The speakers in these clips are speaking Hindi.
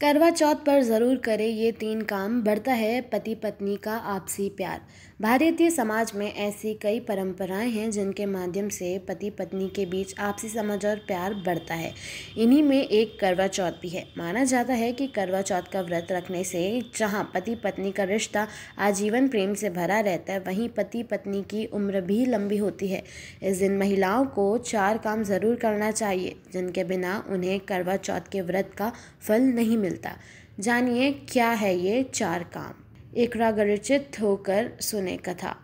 करवा चौथ पर ज़रूर करें ये तीन काम बढ़ता है पति पत्नी का आपसी प्यार भारतीय समाज में ऐसी कई परंपराएं हैं जिनके माध्यम से पति पत्नी के बीच आपसी समझ और प्यार बढ़ता है इन्हीं में एक करवा चौथ भी है माना जाता है कि करवा चौथ का व्रत रखने से जहां पति पत्नी का रिश्ता आजीवन प्रेम से भरा रहता है वहीं पति पत्नी की उम्र भी लंबी होती है इस दिन महिलाओं को चार काम ज़रूर करना चाहिए जिनके बिना उन्हें करवा चौथ के व्रत का फल नहीं मिल मिलता जानिए क्या है ये चार काम एकाग्रचित होकर सुने कथा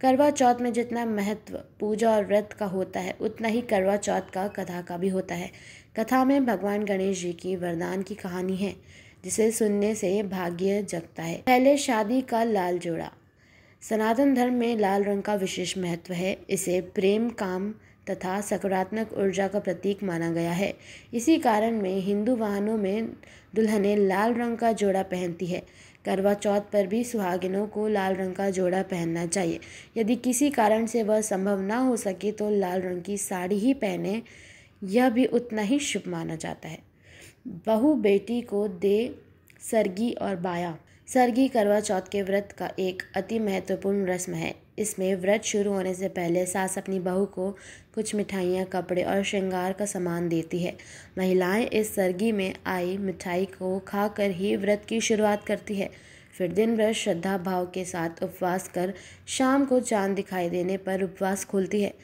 करवा चौथ में जितना महत्व पूजा और व्रत का होता है उतना ही करवा चौथ का कथा का भी होता है कथा में भगवान गणेश जी की वरदान की कहानी है जिसे सुनने से भाग्य जगता है पहले शादी का लाल जोड़ा सनातन धर्म में लाल रंग का विशेष महत्व है इसे प्रेम काम तथा सकारात्मक ऊर्जा का प्रतीक माना गया है इसी कारण में हिंदू वाहनों में दुल्हने लाल रंग का जोड़ा पहनती है करवा चौथ पर भी सुहागिनों को लाल रंग का जोड़ा पहनना चाहिए यदि किसी कारण से वह संभव ना हो सके तो लाल रंग की साड़ी ही पहने यह भी उतना ही शुभ माना जाता है बहु बेटी को दे सरगी और बाया सरगी करवा चौथ के व्रत का एक अति महत्वपूर्ण रस्म है इसमें व्रत शुरू होने से पहले सास अपनी बहू को कुछ मिठाइयाँ कपड़े और श्रृंगार का सामान देती है महिलाएं इस सरगी में आई मिठाई को खाकर ही व्रत की शुरुआत करती है फिर दिन भर श्रद्धा भाव के साथ उपवास कर शाम को चांद दिखाई देने पर उपवास खुलती है